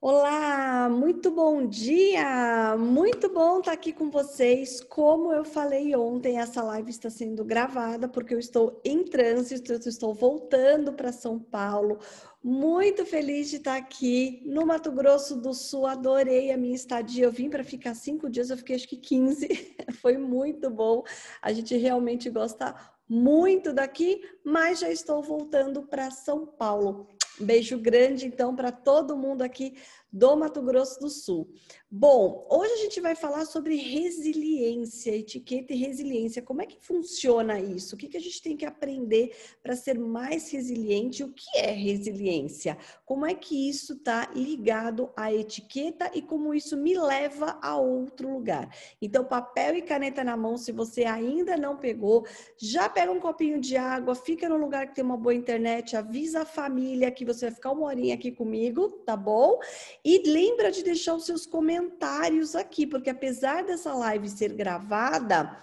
Olá, muito bom dia! Muito bom estar tá aqui com vocês. Como eu falei ontem, essa live está sendo gravada porque eu estou em trânsito, eu estou voltando para São Paulo. Muito feliz de estar tá aqui no Mato Grosso do Sul, adorei a minha estadia. Eu vim para ficar cinco dias, eu fiquei acho que 15, foi muito bom. A gente realmente gosta muito daqui, mas já estou voltando para São Paulo. Um beijo grande, então, para todo mundo aqui do Mato Grosso do Sul. Bom, hoje a gente vai falar sobre resiliência, etiqueta e resiliência. Como é que funciona isso? O que, que a gente tem que aprender para ser mais resiliente? O que é resiliência? Como é que isso está ligado à etiqueta e como isso me leva a outro lugar? Então, papel e caneta na mão, se você ainda não pegou, já pega um copinho de água, fica no lugar que tem uma boa internet, avisa a família que você vai ficar uma horinha aqui comigo, tá bom? E lembra de deixar os seus comentários aqui, porque apesar dessa live ser gravada,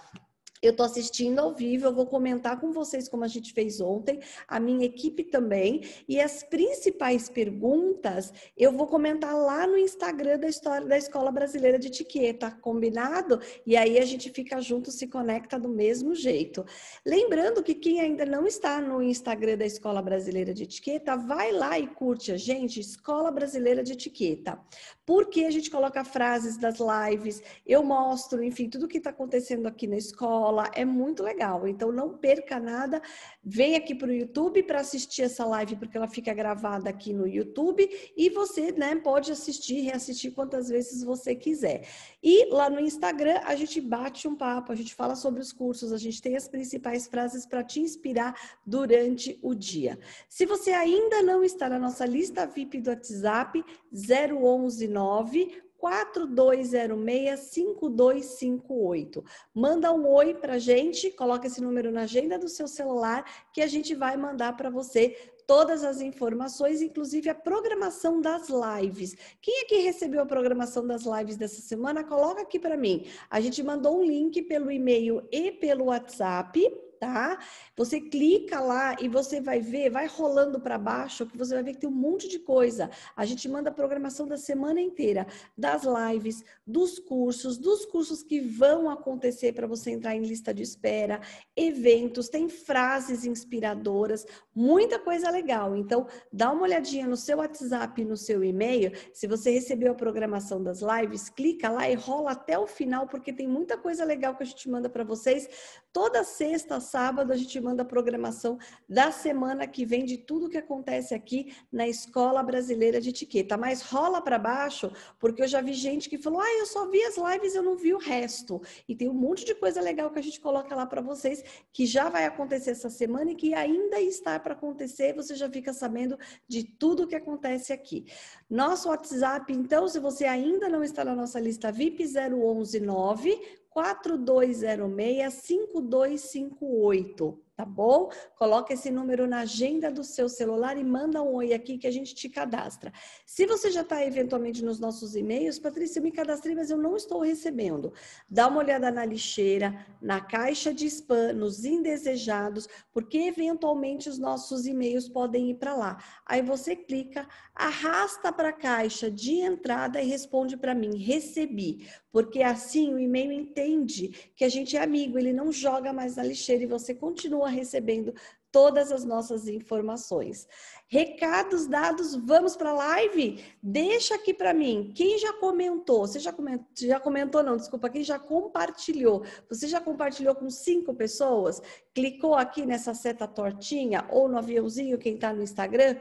eu estou assistindo ao vivo, eu vou comentar com vocês como a gente fez ontem, a minha equipe também, e as principais perguntas eu vou comentar lá no Instagram da história da Escola Brasileira de Etiqueta, combinado? E aí a gente fica junto, se conecta do mesmo jeito. Lembrando que quem ainda não está no Instagram da Escola Brasileira de Etiqueta, vai lá e curte a gente, Escola Brasileira de Etiqueta. Porque a gente coloca frases das lives, eu mostro, enfim, tudo o que está acontecendo aqui na escola rola, é muito legal. Então não perca nada, vem aqui para o YouTube para assistir essa live, porque ela fica gravada aqui no YouTube e você né, pode assistir, reassistir quantas vezes você quiser. E lá no Instagram a gente bate um papo, a gente fala sobre os cursos, a gente tem as principais frases para te inspirar durante o dia. Se você ainda não está na nossa lista VIP do WhatsApp, 019 4206-5258. Manda um oi para a gente, coloca esse número na agenda do seu celular que a gente vai mandar para você todas as informações, inclusive a programação das lives. Quem é que recebeu a programação das lives dessa semana? Coloca aqui para mim. A gente mandou um link pelo e-mail e pelo WhatsApp tá? Você clica lá e você vai ver, vai rolando para baixo, que você vai ver que tem um monte de coisa. A gente manda a programação da semana inteira, das lives, dos cursos, dos cursos que vão acontecer para você entrar em lista de espera, eventos, tem frases inspiradoras, muita coisa legal. Então, dá uma olhadinha no seu WhatsApp, no seu e-mail, se você recebeu a programação das lives, clica lá e rola até o final porque tem muita coisa legal que a gente manda para vocês. Toda sexta sábado a gente manda a programação da semana que vem de tudo que acontece aqui na Escola Brasileira de Etiqueta. Mas rola para baixo, porque eu já vi gente que falou: ah, eu só vi as lives, eu não vi o resto. E tem um monte de coisa legal que a gente coloca lá para vocês, que já vai acontecer essa semana e que ainda está para acontecer. Você já fica sabendo de tudo que acontece aqui. Nosso WhatsApp, então, se você ainda não está na nossa lista VIP 0119 4206 5258 tá bom? Coloca esse número na agenda do seu celular e manda um oi aqui que a gente te cadastra. Se você já está eventualmente nos nossos e-mails, Patrícia, eu me cadastrei, mas eu não estou recebendo. Dá uma olhada na lixeira, na caixa de spam, nos indesejados, porque eventualmente os nossos e-mails podem ir para lá. Aí você clica, arrasta para a caixa de entrada e responde para mim: recebi. Porque é assim o e-mail entende que a gente é amigo, ele não joga mais na lixeira e você continua continua recebendo todas as nossas informações. Recados dados, vamos para a live? Deixa aqui para mim. Quem já comentou? Você já comentou, já comentou não, desculpa, quem já compartilhou? Você já compartilhou com cinco pessoas? Clicou aqui nessa seta tortinha ou no aviãozinho, quem está no Instagram?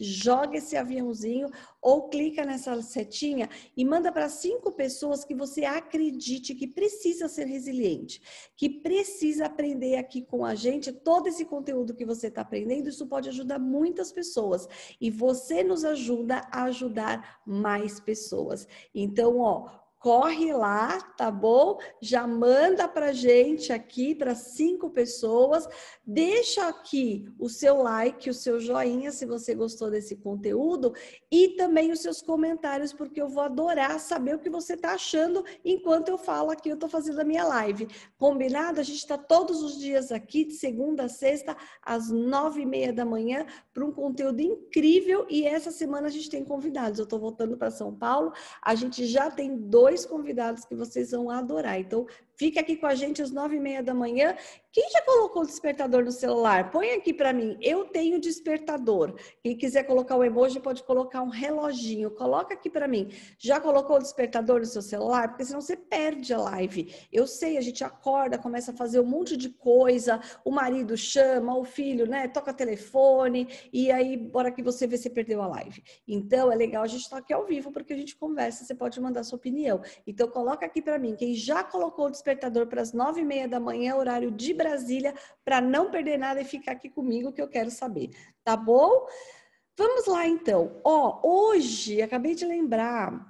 joga esse aviãozinho ou clica nessa setinha e manda para cinco pessoas que você acredite que precisa ser resiliente, que precisa aprender aqui com a gente todo esse conteúdo que você está aprendendo. Isso pode ajudar muitas pessoas e você nos ajuda a ajudar mais pessoas. Então, ó, corre lá, tá bom? Já manda para gente aqui para cinco pessoas. Deixa aqui o seu like, o seu joinha se você gostou desse conteúdo e também os seus comentários, porque eu vou adorar saber o que você tá achando enquanto eu falo aqui, eu tô fazendo a minha live. Combinado? A gente está todos os dias aqui, de segunda a sexta, às nove e meia da manhã, para um conteúdo incrível. E essa semana a gente tem convidados. Eu estou voltando para São Paulo. A gente já tem dois dois convidados que vocês vão adorar. Então, Fique aqui com a gente às nove e meia da manhã. Quem já colocou o despertador no celular? Põe aqui para mim. Eu tenho despertador. Quem quiser colocar o emoji pode colocar um reloginho. Coloca aqui para mim. Já colocou o despertador no seu celular? Porque senão você perde a live. Eu sei, a gente acorda, começa a fazer um monte de coisa. O marido chama, o filho, né? Toca telefone e aí bora que você vê se perdeu a live. Então é legal a gente estar tá aqui ao vivo porque a gente conversa. Você pode mandar sua opinião. Então coloca aqui para mim. Quem já colocou o despertador despertador para as nove e meia da manhã, horário de Brasília, para não perder nada e ficar aqui comigo que eu quero saber, tá bom? Vamos lá então. Ó, hoje, acabei de lembrar,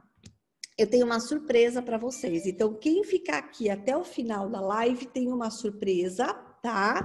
eu tenho uma surpresa para vocês. Então, quem ficar aqui até o final da live tem uma surpresa, tá?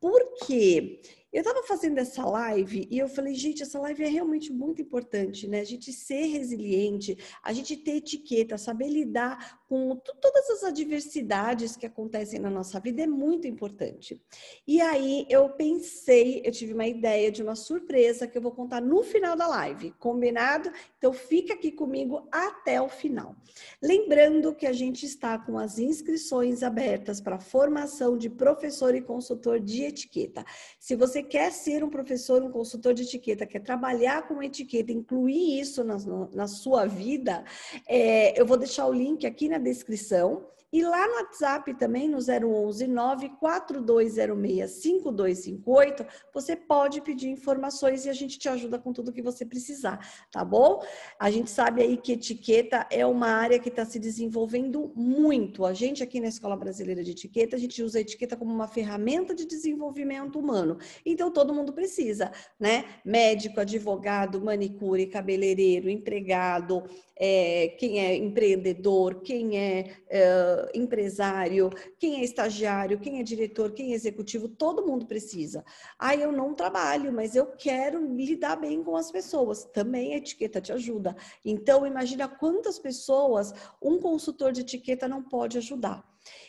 Porque eu estava fazendo essa live e eu falei, gente, essa live é realmente muito importante, né? A gente ser resiliente, a gente ter etiqueta, saber lidar com todas as adversidades que acontecem na nossa vida é muito importante. E aí eu pensei, eu tive uma ideia de uma surpresa que eu vou contar no final da live, combinado? Então fica aqui comigo até o final. Lembrando que a gente está com as inscrições abertas para formação de professor e consultor de etiqueta. Se você quer ser um professor, um consultor de etiqueta, quer trabalhar com etiqueta, incluir isso na, na sua vida, é, eu vou deixar o link aqui na descrição. E lá no WhatsApp também, no 011 94206 5258, você pode pedir informações e a gente te ajuda com tudo que você precisar, tá bom? A gente sabe aí que etiqueta é uma área que está se desenvolvendo muito. A gente aqui na Escola Brasileira de Etiqueta, a gente usa a etiqueta como uma ferramenta de desenvolvimento humano. Então todo mundo precisa, né? Médico, advogado, manicure, cabeleireiro, empregado, é, quem é empreendedor, quem é, é empresário, quem é estagiário, quem é diretor, quem é executivo, todo mundo precisa. Ah, eu não trabalho, mas eu quero lidar bem com as pessoas. Também a etiqueta te ajuda. Então, imagina quantas pessoas um consultor de etiqueta não pode ajudar.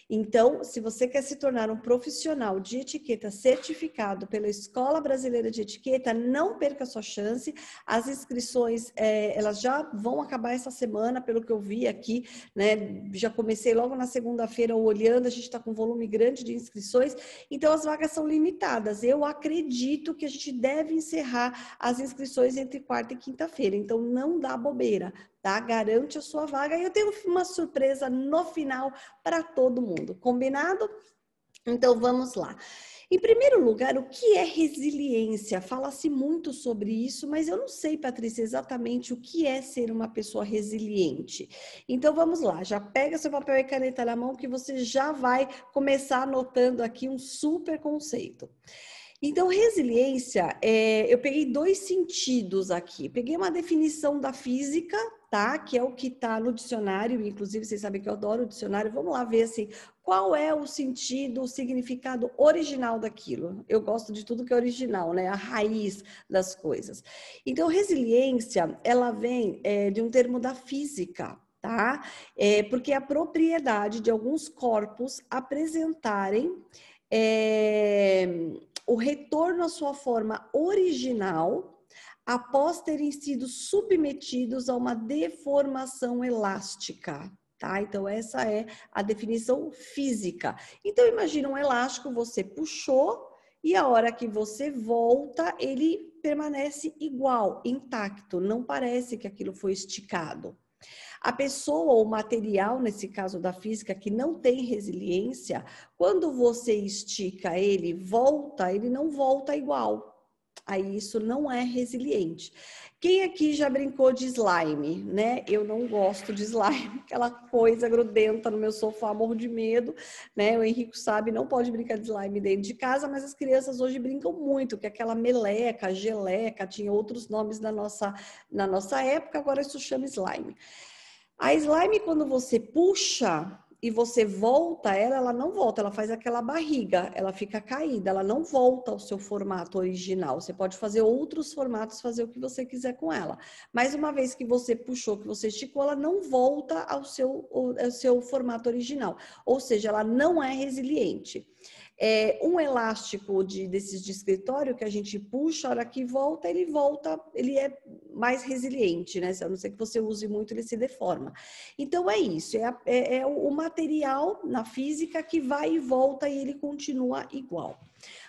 Então, se você quer se tornar um profissional de etiqueta certificado pela Escola Brasileira de Etiqueta, não perca sua chance. As inscrições é, elas já vão acabar essa semana, pelo que eu vi aqui, né? Já comecei logo na segunda-feira olhando, a gente está com um volume grande de inscrições, então as vagas são limitadas. Eu acredito que a gente deve encerrar as inscrições entre quarta e quinta-feira. Então, não dá bobeira tá? Garante a sua vaga e eu tenho uma surpresa no final para todo mundo, combinado? Então vamos lá. Em primeiro lugar, o que é resiliência? Fala-se muito sobre isso, mas eu não sei, Patrícia, exatamente o que é ser uma pessoa resiliente. Então vamos lá, já pega seu papel e caneta na mão que você já vai começar anotando aqui um super conceito. Então, resiliência, é, eu peguei dois sentidos aqui. Peguei uma definição da física, tá, que é o que está no dicionário, inclusive vocês sabem que eu adoro o dicionário, vamos lá ver assim, qual é o sentido, o significado original daquilo. Eu gosto de tudo que é original, né? A raiz das coisas. Então, resiliência, ela vem é, de um termo da física, tá? É, porque é a propriedade de alguns corpos apresentarem é, o retorno à sua forma original após terem sido submetidos a uma deformação elástica. Tá? Então, essa é a definição física. Então, imagina um elástico, você puxou e a hora que você volta, ele permanece igual, intacto, não parece que aquilo foi esticado. A pessoa ou material, nesse caso da física, que não tem resiliência, quando você estica ele, volta, ele não volta igual. Aí isso não é resiliente. Quem aqui já brincou de slime, né? Eu não gosto de slime, aquela coisa grudenta no meu sofá, morro de medo, né? O Henrique sabe, não pode brincar de slime dentro de casa, mas as crianças hoje brincam muito, que é aquela meleca, geleca, tinha outros nomes na nossa, na nossa época, agora isso chama slime. A slime, quando você puxa, e você volta ela, ela não volta, ela faz aquela barriga, ela fica caída, ela não volta ao seu formato original. Você pode fazer outros formatos, fazer o que você quiser com ela. Mas uma vez que você puxou, que você esticou, ela não volta ao seu, ao seu formato original. Ou seja, ela não é resiliente. É, um elástico de, desses de escritório que a gente puxa, a hora que volta, ele volta, ele é mais resiliente, né? A não ser que você use muito, ele se deforma. Então é isso, é, a, é, é o material na física que vai e volta e ele continua igual.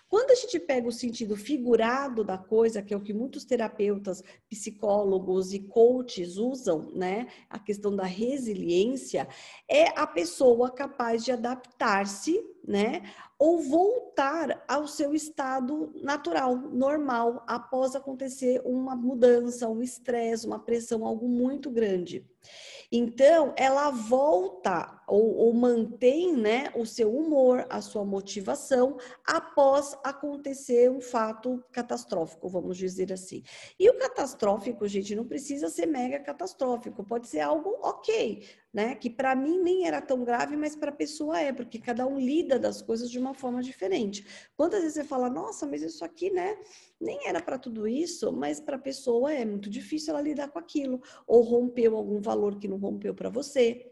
Quando a gente pega o sentido figurado da coisa, que é o que muitos terapeutas, psicólogos e coaches usam, né? A questão da resiliência é a pessoa capaz de adaptar-se, né, ou voltar ao seu estado natural, normal, após acontecer uma mudança, um estresse, uma pressão, algo muito grande. Então, ela volta ou, ou, mantém né, o seu humor, a sua motivação após acontecer um fato catastrófico, vamos dizer assim. E o catastrófico, gente, não precisa ser mega catastrófico, pode ser algo ok né? Que para mim nem era tão grave, mas para a pessoa é, porque cada um lida das coisas de uma forma diferente. Quantas vezes você fala, nossa, mas isso aqui, né? Nem era para tudo isso, mas para a pessoa é muito difícil ela lidar com aquilo, ou rompeu algum valor que não rompeu para você.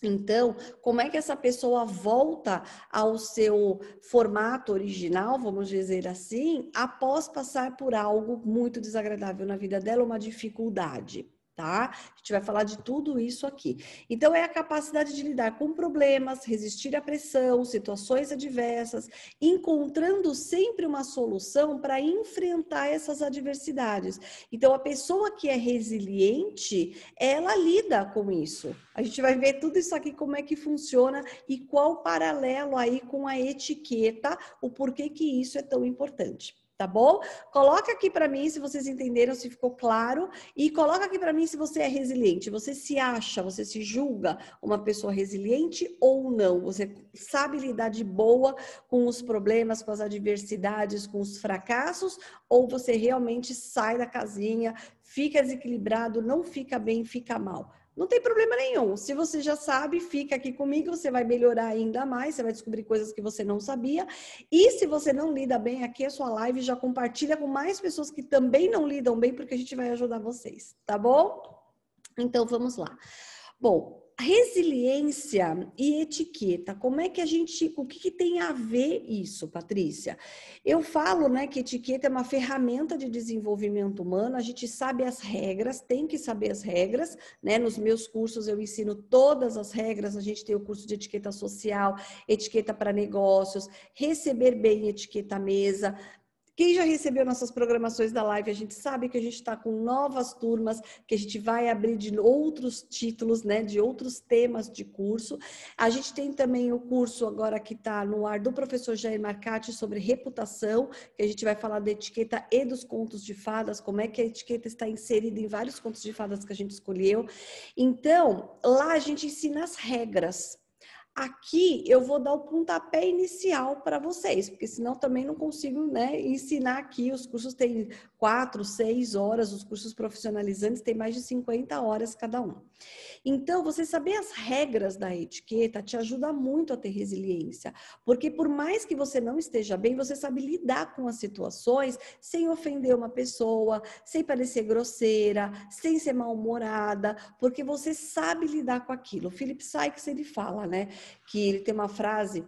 Então, como é que essa pessoa volta ao seu formato original, vamos dizer assim, após passar por algo muito desagradável na vida dela, uma dificuldade? tá? A gente vai falar de tudo isso aqui. Então, é a capacidade de lidar com problemas, resistir à pressão, situações adversas, encontrando sempre uma solução para enfrentar essas adversidades. Então, a pessoa que é resiliente, ela lida com isso. A gente vai ver tudo isso aqui, como é que funciona e qual o paralelo aí com a etiqueta, o porquê que isso é tão importante tá bom? Coloca aqui para mim se vocês entenderam, se ficou claro e coloca aqui para mim se você é resiliente. Você se acha, você se julga uma pessoa resiliente ou não? Você sabe lidar de boa com os problemas, com as adversidades, com os fracassos ou você realmente sai da casinha, fica desequilibrado, não fica bem, fica mal? Não tem problema nenhum. Se você já sabe, fica aqui comigo, você vai melhorar ainda mais, você vai descobrir coisas que você não sabia. E se você não lida bem aqui a sua live, já compartilha com mais pessoas que também não lidam bem, porque a gente vai ajudar vocês, tá bom? Então vamos lá. Bom, resiliência e etiqueta, como é que a gente, o que, que, tem a ver isso, Patrícia? Eu falo, né, que etiqueta é uma ferramenta de desenvolvimento humano, a gente sabe as regras, tem que saber as regras, né? Nos meus cursos eu ensino todas as regras, a gente tem o curso de etiqueta social, etiqueta para negócios, receber bem etiqueta mesa, quem já recebeu nossas programações da live, a gente sabe que a gente está com novas turmas, que a gente vai abrir de outros títulos, né, de outros temas de curso. A gente tem também o curso agora que está no ar do professor Jair Marcati sobre reputação, que a gente vai falar da etiqueta e dos contos de fadas, como é que a etiqueta está inserida em vários contos de fadas que a gente escolheu. Então, lá a gente ensina as regras aqui eu vou dar o pontapé inicial para vocês, porque senão também não consigo né, ensinar aqui. Os cursos têm quatro, seis horas, os cursos profissionalizantes têm mais de 50 horas cada um. Então, você saber as regras da etiqueta te ajuda muito a ter resiliência, porque por mais que você não esteja bem, você sabe lidar com as situações sem ofender uma pessoa, sem parecer grosseira, sem ser mal-humorada, porque você sabe lidar com aquilo. O Philip Sykes ele fala, né, que ele tem uma frase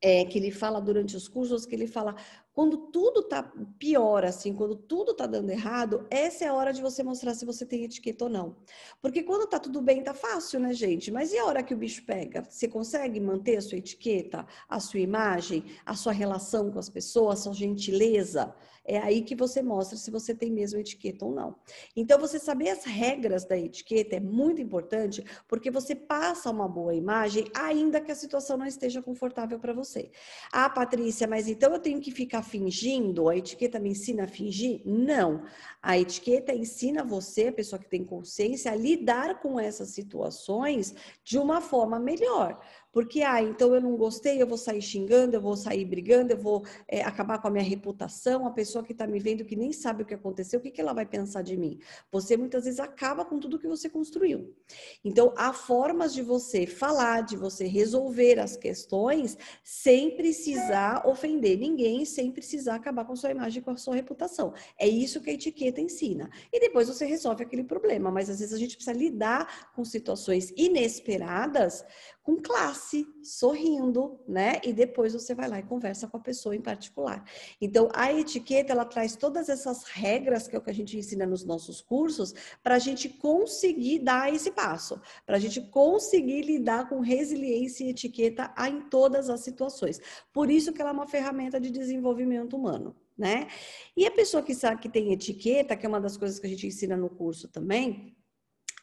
é, que ele fala durante os cursos, que ele fala: quando tudo tá pior, assim, quando tudo tá dando errado, essa é a hora de você mostrar se você tem etiqueta ou não. Porque quando tá tudo bem, tá fácil, né, gente? Mas e a hora que o bicho pega? Você consegue manter a sua etiqueta, a sua imagem, a sua relação com as pessoas, a sua gentileza? É aí que você mostra se você tem mesmo etiqueta ou não. Então, você saber as regras da etiqueta é muito importante, porque você passa uma boa imagem, ainda que a situação não esteja confortável para você. Ah, Patrícia, mas então eu tenho que ficar fingindo? A etiqueta me ensina a fingir? Não. A etiqueta ensina você, a pessoa que tem consciência, a lidar com essas situações de uma forma melhor. Porque, ah, então eu não gostei, eu vou sair xingando, eu vou sair brigando, eu vou é, acabar com a minha reputação. A pessoa que está me vendo, que nem sabe o que aconteceu, o que, que ela vai pensar de mim? Você muitas vezes acaba com tudo que você construiu. Então, há formas de você falar, de você resolver as questões sem precisar ofender ninguém, sem precisar acabar com sua imagem, com a sua reputação. É isso que a etiqueta ensina. E depois você resolve aquele problema, mas às vezes a gente precisa lidar com situações inesperadas com classe passe sorrindo, né? E depois você vai lá e conversa com a pessoa em particular. Então, a etiqueta, ela traz todas essas regras, que é o que a gente ensina nos nossos cursos, para a gente conseguir dar esse passo, para a gente conseguir lidar com resiliência e etiqueta em todas as situações. Por isso que ela é uma ferramenta de desenvolvimento humano. Né? E a pessoa que sabe que tem etiqueta, que é uma das coisas que a gente ensina no curso também,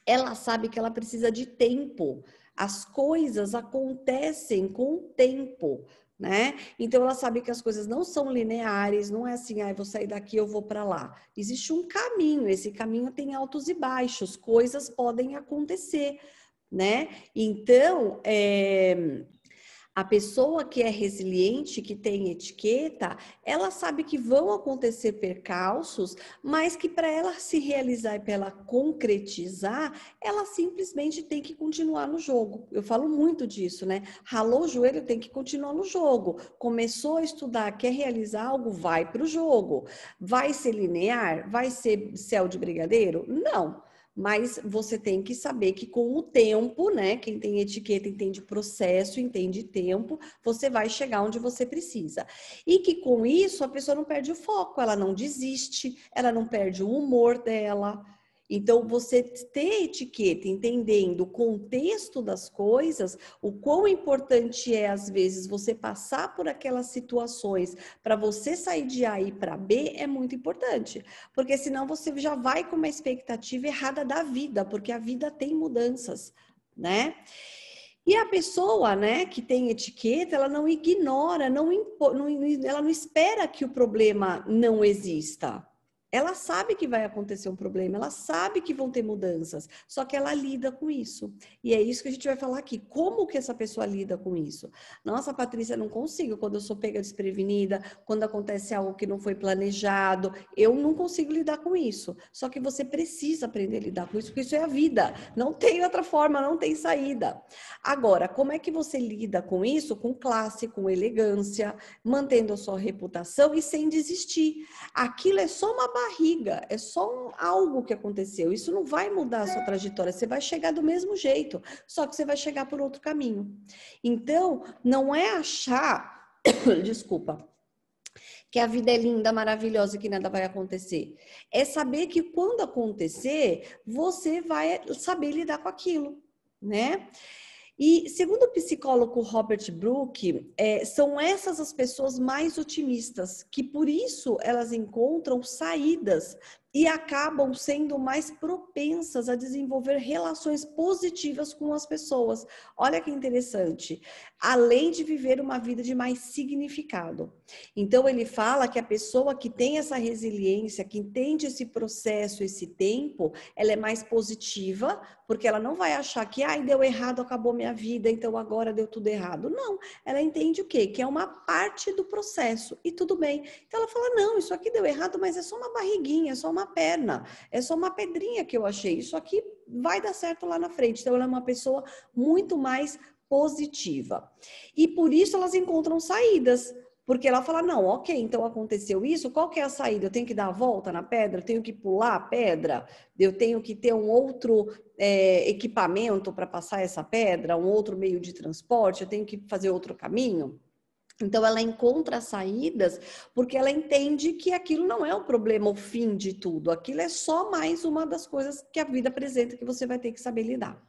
ela sabe que ela precisa de tempo as coisas acontecem com o tempo, né? Então ela sabe que as coisas não são lineares, não é assim, ah, eu vou sair daqui, eu vou para lá. Existe um caminho, esse caminho tem altos e baixos, coisas podem acontecer, né? Então, é, a pessoa que é resiliente, que tem etiqueta, ela sabe que vão acontecer percalços, mas que para ela se realizar e para ela concretizar, ela simplesmente tem que continuar no jogo. Eu falo muito disso, né? Ralou o joelho, tem que continuar no jogo. Começou a estudar, quer realizar algo, vai para o jogo. Vai ser linear? Vai ser céu de brigadeiro? Não mas você tem que saber que com o tempo, né? Quem tem etiqueta entende processo, entende tempo, você vai chegar onde você precisa. E que com isso a pessoa não perde o foco, ela não desiste, ela não perde o humor dela então, você ter etiqueta, entendendo o contexto das coisas, o quão importante é, às vezes, você passar por aquelas situações para você sair de A e para B, é muito importante. Porque senão você já vai com uma expectativa errada da vida, porque a vida tem mudanças, né? E a pessoa, né, que tem etiqueta, ela não ignora, não, impo, não, ela não espera que o problema não exista ela sabe que vai acontecer um problema, ela sabe que vão ter mudanças, só que ela lida com isso. E é isso que a gente vai falar aqui. Como que essa pessoa lida com isso? Nossa, Patrícia, não consigo. Quando eu sou pega desprevenida, quando acontece algo que não foi planejado, eu não consigo lidar com isso. Só que você precisa aprender a lidar com isso, porque isso é a vida. Não tem outra forma, não tem saída. Agora, como é que você lida com isso? Com classe, com elegância, mantendo a sua reputação e sem desistir. Aquilo é só uma barriga, é só um, algo que aconteceu. Isso não vai mudar a sua é. trajetória, você vai chegar do mesmo jeito, só que você vai chegar por outro caminho. Então, não é achar, desculpa, que a vida é linda, maravilhosa e que nada vai acontecer. É saber que quando acontecer, você vai saber lidar com aquilo, né? E segundo o psicólogo Robert Brook, é, são essas as pessoas mais otimistas, que por isso elas encontram saídas e acabam sendo mais propensas a desenvolver relações positivas com as pessoas. Olha que interessante. Além de viver uma vida de mais significado. Então, ele fala que a pessoa que tem essa resiliência, que entende esse processo, esse tempo, ela é mais positiva, porque ela não vai achar que, ai, deu errado, acabou minha vida, então agora deu tudo errado. Não, ela entende o quê? Que é uma parte do processo e tudo bem. Então, ela fala: não, isso aqui deu errado, mas é só uma barriguinha, é só uma uma perna, é só uma pedrinha que eu achei. Isso aqui vai dar certo lá na frente. Então, ela é uma pessoa muito mais positiva. E por isso elas encontram saídas. Porque ela fala, não, ok, então aconteceu isso, qual que é a saída? Eu tenho que dar a volta na pedra? Eu tenho que pular a pedra? Eu tenho que ter um outro é, equipamento para passar essa pedra? Um outro meio de transporte? Eu tenho que fazer outro caminho? Então ela encontra saídas porque ela entende que aquilo não é o problema, o fim de tudo. Aquilo é só mais uma das coisas que a vida apresenta que você vai ter que saber lidar.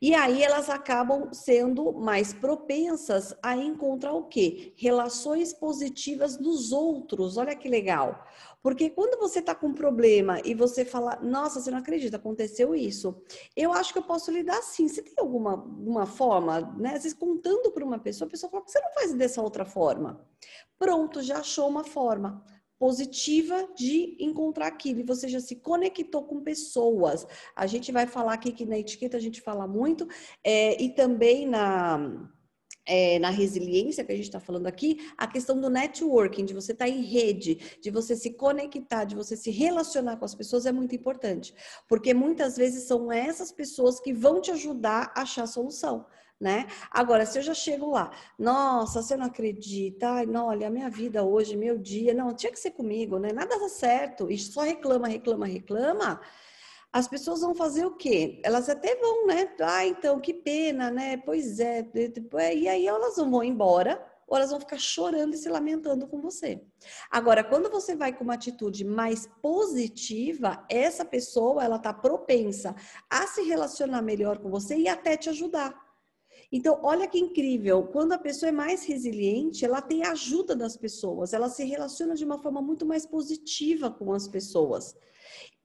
E aí elas acabam sendo mais propensas a encontrar o quê? Relações positivas dos outros. Olha que legal. Porque quando você está com um problema e você fala, nossa, você não acredita, aconteceu isso. Eu acho que eu posso lidar assim. Você tem alguma, alguma forma, né? Às vezes contando para uma pessoa, a pessoa fala, você não faz dessa outra forma? Pronto, já achou uma forma positiva de encontrar aquilo. E você já se conectou com pessoas. A gente vai falar aqui que na etiqueta a gente fala muito, é, e também na é, na resiliência que a gente está falando aqui, a questão do networking, de você estar tá em rede, de você se conectar, de você se relacionar com as pessoas é muito importante. Porque muitas vezes são essas pessoas que vão te ajudar a achar a solução. Né? Agora, se eu já chego lá, nossa, você não acredita, ai, não, olha, a minha vida hoje, meu dia, não, tinha que ser comigo, né? Nada dá certo, e só reclama, reclama, reclama as pessoas vão fazer o quê? Elas até vão, né? Ah, então, que pena, né? Pois é. é e aí elas vão embora ou elas vão ficar chorando e se lamentando com você. Agora, quando você vai com uma atitude mais positiva, essa pessoa, ela tá propensa a se relacionar melhor com você e até te ajudar. Então, olha que incrível, quando a pessoa é mais resiliente, ela tem ajuda das pessoas, ela se relaciona de uma forma muito mais positiva com as pessoas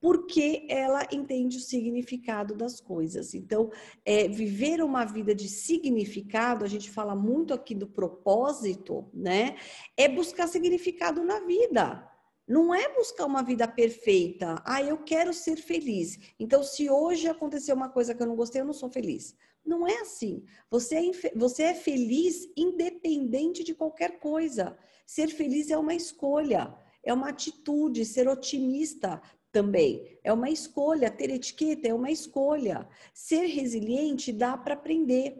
porque ela entende o significado das coisas. Então, é, viver uma vida de significado, a gente fala muito aqui do propósito, né? É buscar significado na vida. Não é buscar uma vida perfeita. Ah, eu quero ser feliz. Então, se hoje aconteceu uma coisa que eu não gostei, eu não sou feliz. Não é assim. Você é, você é feliz independente de qualquer coisa. Ser feliz é uma escolha, é uma atitude, ser otimista, também. É uma escolha, ter etiqueta é uma escolha. Ser resiliente dá para aprender.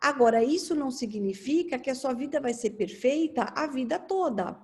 Agora, isso não significa que a sua vida vai ser perfeita a vida toda.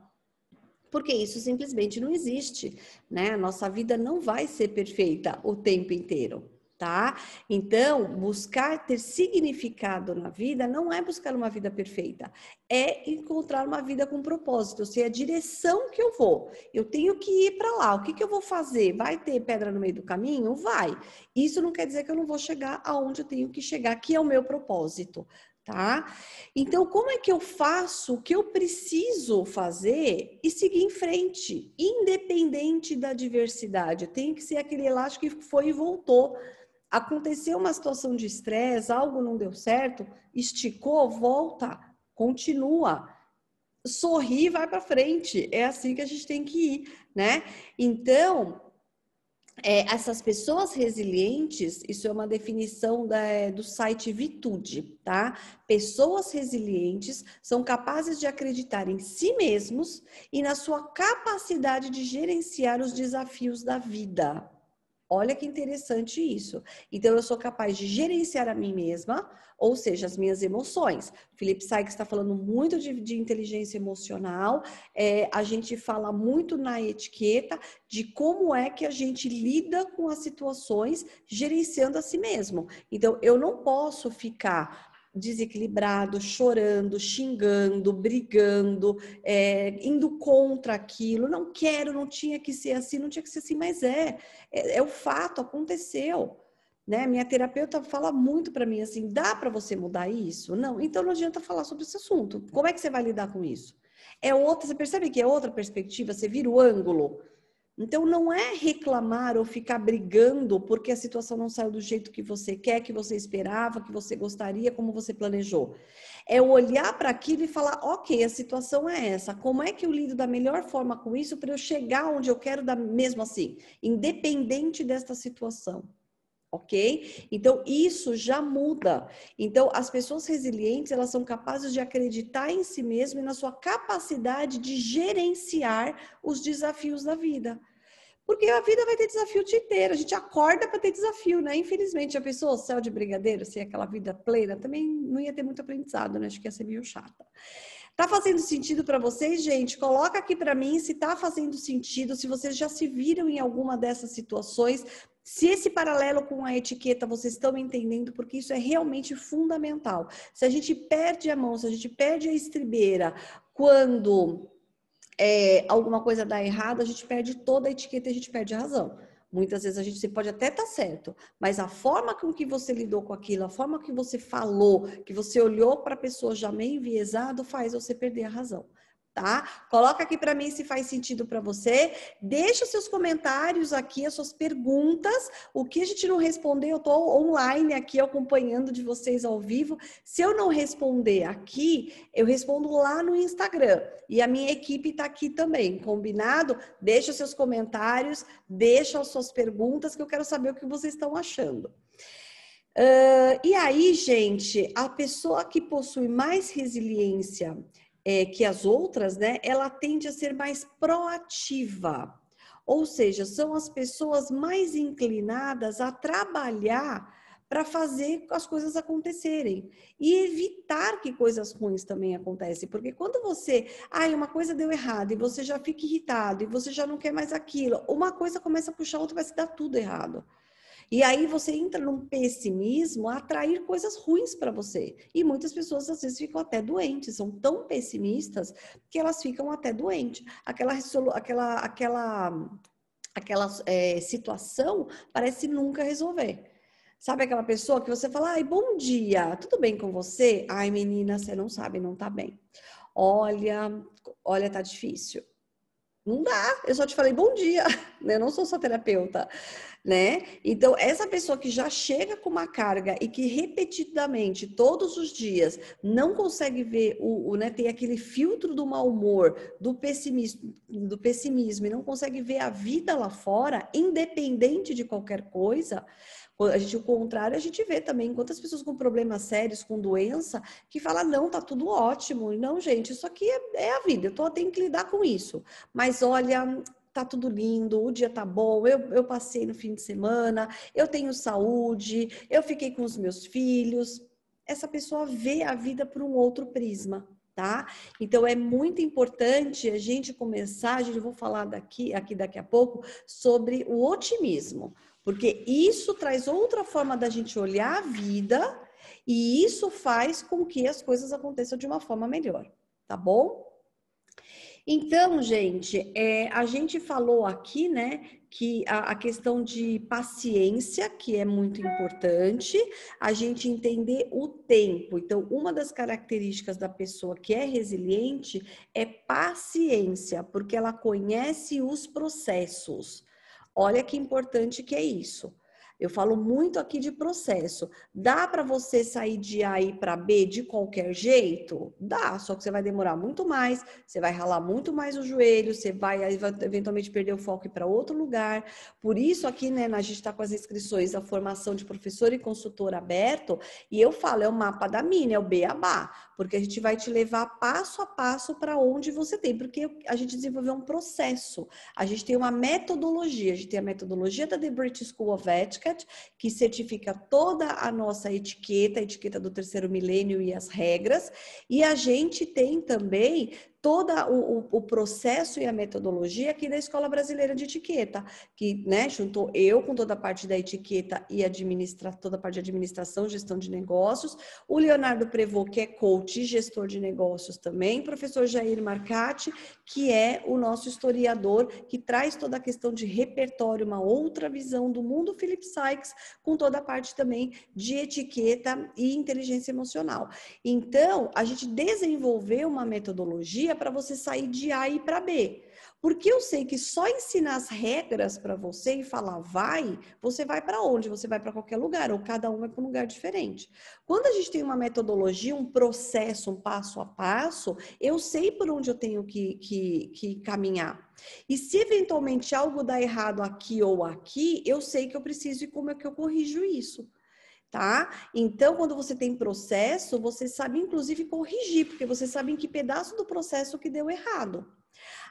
Porque isso simplesmente não existe, né? Nossa vida não vai ser perfeita o tempo inteiro tá? Então, buscar ter significado na vida não é buscar uma vida perfeita, é encontrar uma vida com propósito, ou seja, a direção que eu vou. Eu tenho que ir para lá. O que, que eu vou fazer? Vai ter pedra no meio do caminho? Vai. Isso não quer dizer que eu não vou chegar aonde eu tenho que chegar, que é o meu propósito, tá? Então, como é que eu faço o que eu preciso fazer e seguir em frente, independente da diversidade? Eu tenho que ser aquele elástico que foi e voltou aconteceu uma situação de estresse, algo não deu certo, esticou, volta, continua, sorri, vai para frente. É assim que a gente tem que ir, né? Então, é, essas pessoas resilientes, isso é uma definição da, é, do site Vitude, tá? Pessoas resilientes são capazes de acreditar em si mesmos e na sua capacidade de gerenciar os desafios da vida. Olha que interessante isso. Então, eu sou capaz de gerenciar a mim mesma, ou seja, as minhas emoções. O Felipe Sykes está falando muito de, de inteligência emocional. É, a gente fala muito na etiqueta de como é que a gente lida com as situações gerenciando a si mesmo. Então, eu não posso ficar desequilibrado, chorando, xingando, brigando, é, indo contra aquilo. Não quero, não tinha que ser assim, não tinha que ser assim, mas é. É, é o fato, aconteceu. Né? Minha terapeuta fala muito para mim assim: dá para você mudar isso? Não, então não adianta falar sobre esse assunto. Como é que você vai lidar com isso? É outra, você percebe que é outra perspectiva, você vira o ângulo. Então, não é reclamar ou ficar brigando porque a situação não saiu do jeito que você quer, que você esperava, que você gostaria, como você planejou. É olhar para aquilo e falar: ok, a situação é essa, como é que eu lido da melhor forma com isso para eu chegar onde eu quero, da, mesmo assim, independente desta situação. Ok? Então, isso já muda. Então, as pessoas resilientes, elas são capazes de acreditar em si mesmas e na sua capacidade de gerenciar os desafios da vida. Porque a vida vai ter desafio o dia inteiro. A gente acorda para ter desafio, né? Infelizmente, a pessoa, céu de brigadeiro, sem aquela vida plena, também não ia ter muito aprendizado, né? Acho que ia ser meio chata. Tá fazendo sentido para vocês, gente? Coloca aqui para mim se tá fazendo sentido, se vocês já se viram em alguma dessas situações, se esse paralelo com a etiqueta vocês estão entendendo, porque isso é realmente fundamental. Se a gente perde a mão, se a gente perde a estribeira quando é, alguma coisa dá errado, a gente perde toda a etiqueta e a gente perde a razão. Muitas vezes a gente você pode até estar tá certo, mas a forma com que você lidou com aquilo, a forma que você falou, que você olhou para a pessoa já meio enviesado, faz você perder a razão tá? Coloca aqui para mim se faz sentido para você. Deixa seus comentários aqui, as suas perguntas. O que a gente não responder, eu estou online aqui acompanhando de vocês ao vivo. Se eu não responder aqui, eu respondo lá no Instagram. E a minha equipe está aqui também, combinado? Deixa seus comentários, deixa as suas perguntas que eu quero saber o que vocês estão achando. Uh, e aí, gente, a pessoa que possui mais resiliência é, que as outras, né, ela tende a ser mais proativa. Ou seja, são as pessoas mais inclinadas a trabalhar para fazer as coisas acontecerem e evitar que coisas ruins também acontecem, porque quando você, ai, ah, uma coisa deu errado e você já fica irritado e você já não quer mais aquilo, uma coisa começa a puxar a outra, vai se dar tudo errado. E aí você entra num pessimismo a atrair coisas ruins para você. E muitas pessoas às vezes ficam até doentes, são tão pessimistas que elas ficam até doentes. Aquela, aquela, aquela, aquela é, situação parece nunca resolver. Sabe aquela pessoa que você fala, ai, bom dia, tudo bem com você? Ai, menina, você não sabe, não tá bem. Olha, olha, tá difícil. Não dá, eu só te falei bom dia, eu não sou sua terapeuta né? Então, essa pessoa que já chega com uma carga e que repetidamente, todos os dias, não consegue ver o, o né, tem aquele filtro do mau humor, do pessimismo, do pessimismo e não consegue ver a vida lá fora, independente de qualquer coisa, a gente, o contrário, a gente vê também quantas pessoas com problemas sérios, com doença, que fala não, tá tudo ótimo. Não, gente, isso aqui é, é a vida, eu tô, eu tenho que lidar com isso. Mas olha, tá tudo lindo, o dia tá bom, eu, eu passei no fim de semana, eu tenho saúde, eu fiquei com os meus filhos. Essa pessoa vê a vida por um outro prisma. Tá? Então é muito importante a gente começar, a gente vou falar daqui, aqui daqui a pouco sobre o otimismo, porque isso traz outra forma da gente olhar a vida e isso faz com que as coisas aconteçam de uma forma melhor, tá bom? Então, gente, é, a gente falou aqui, né, que a, a, questão de paciência, que é muito importante, a gente entender o tempo. Então, uma das características da pessoa que é resiliente é paciência, porque ela conhece os processos. Olha que importante que é isso. Eu falo muito aqui de processo. Dá para você sair de A e para B de qualquer jeito? Dá, só que você vai demorar muito mais, você vai ralar muito mais o joelho, você vai, vai eventualmente perder o foco para outro lugar. Por isso aqui, né, a gente está com as inscrições, a formação de professor e consultor aberto, e eu falo, é o mapa da mina, é o beabá, porque a gente vai te levar passo a passo para onde você tem, porque a gente desenvolveu um processo, a gente tem uma metodologia, a gente tem a metodologia da The British School of Ethics, Certificate, que certifica toda a nossa etiqueta, a etiqueta do terceiro milênio e as regras. E a gente tem também todo o, o, processo e a metodologia aqui da Escola Brasileira de Etiqueta, que né, juntou eu com toda a parte da etiqueta e administra, toda a parte de administração, gestão de negócios, o Leonardo Prevot, que é coach e gestor de negócios também, professor Jair Marcati, que é o nosso historiador, que traz toda a questão de repertório, uma outra visão do mundo, Philip Sykes, com toda a parte também de etiqueta e inteligência emocional. Então, a gente desenvolveu uma metodologia dia para você sair de A e para B. Porque eu sei que só ensinar as regras para você e falar vai, você vai para onde? Você vai para qualquer lugar, ou cada um vai para um lugar diferente. Quando a gente tem uma metodologia, um processo, um passo a passo, eu sei por onde eu tenho que, que, que caminhar. E se eventualmente algo dá errado aqui ou aqui, eu sei que eu preciso e como é que eu corrijo isso tá? Então, quando você tem processo, você sabe inclusive corrigir, porque você sabe em que pedaço do processo que deu errado.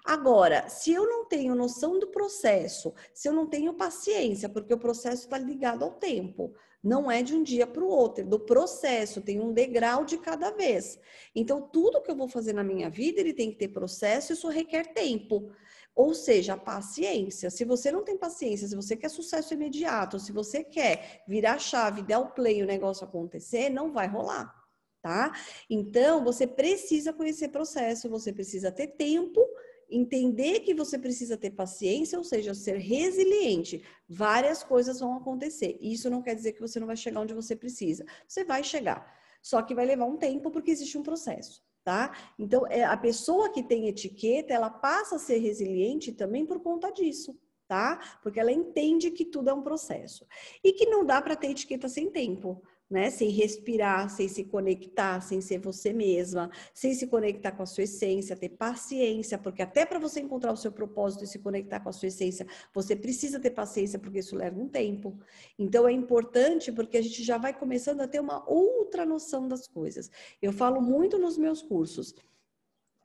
Agora, se eu não tenho noção do processo, se eu não tenho paciência, porque o processo está ligado ao tempo, não é de um dia para o outro, do processo, tem um degrau de cada vez. Então, tudo que eu vou fazer na minha vida, ele tem que ter processo, isso requer tempo. Ou seja, a paciência. Se você não tem paciência, se você quer sucesso imediato, se você quer virar a chave, dar o play, o negócio acontecer, não vai rolar, tá? Então, você precisa conhecer processo, você precisa ter tempo, entender que você precisa ter paciência, ou seja, ser resiliente. Várias coisas vão acontecer. Isso não quer dizer que você não vai chegar onde você precisa. Você vai chegar. Só que vai levar um tempo porque existe um processo tá? Então, é, a pessoa que tem etiqueta, ela passa a ser resiliente também por conta disso, tá? Porque ela entende que tudo é um processo. E que não dá para ter etiqueta sem tempo né? Sem respirar, sem se conectar, sem ser você mesma, sem se conectar com a sua essência, ter paciência, porque até para você encontrar o seu propósito e se conectar com a sua essência, você precisa ter paciência, porque isso leva um tempo. Então é importante porque a gente já vai começando a ter uma outra noção das coisas. Eu falo muito nos meus cursos.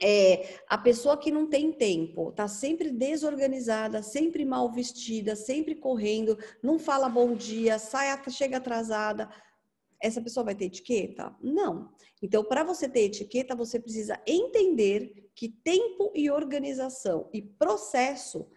É, a pessoa que não tem tempo, tá sempre desorganizada, sempre mal vestida, sempre correndo, não fala bom dia, sai, chega atrasada essa pessoa vai ter etiqueta? Não. Então, para você ter etiqueta, você precisa entender que tempo e organização e processo,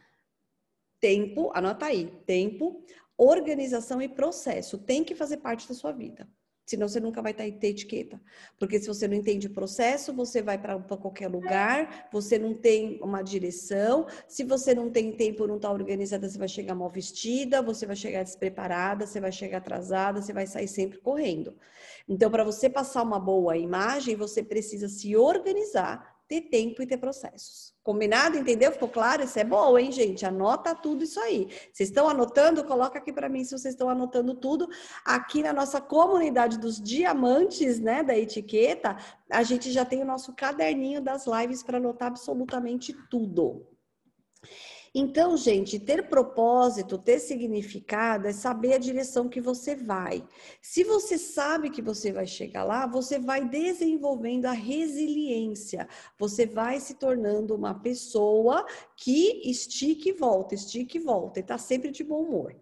tempo, anota aí, tempo, organização e processo tem que fazer parte da sua vida. Senão você nunca vai tá ter etiqueta. Porque se você não entende o processo, você vai para qualquer lugar, você não tem uma direção. Se você não tem tempo, não está organizada, você vai chegar mal vestida, você vai chegar despreparada, você vai chegar atrasada, você vai sair sempre correndo. Então, para você passar uma boa imagem, você precisa se organizar ter tempo e ter processos. Combinado? Entendeu? Ficou claro? Isso é bom, hein, gente? Anota tudo isso aí. Vocês estão anotando? Coloca aqui para mim se vocês estão anotando tudo. Aqui na nossa comunidade dos diamantes, né, da etiqueta, a gente já tem o nosso caderninho das lives para anotar absolutamente tudo. Então, gente, ter propósito, ter significado é saber a direção que você vai. Se você sabe que você vai chegar lá, você vai desenvolvendo a resiliência, você vai se tornando uma pessoa que estica e volta, estica e volta, e tá sempre de bom humor.